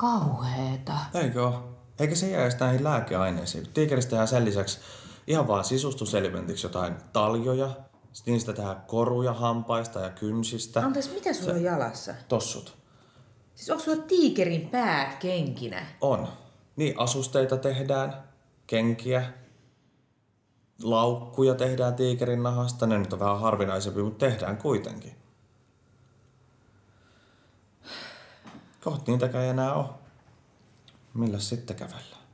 Kauheeta. Eikö ole? Eikä se jää edes näihin lääkeaineisiin. Tiikeristä tehdään sen lisäksi ihan vaan sisustuselementiksi jotain taljoja, sitten niistä tehdään koruja hampaista ja kynsistä. Anteeksi, mitä sulla se... on jalassa? Tossut. Siis onko sulla tiikerin päät kenkinä? On. Niin, asusteita tehdään, kenkiä, laukkuja tehdään tiikerin nahasta. Ne nyt on vähän harvinaisempi, mutta tehdään kuitenkin. Kohti niitäkään ei enää ole. Millä sitten kävellään?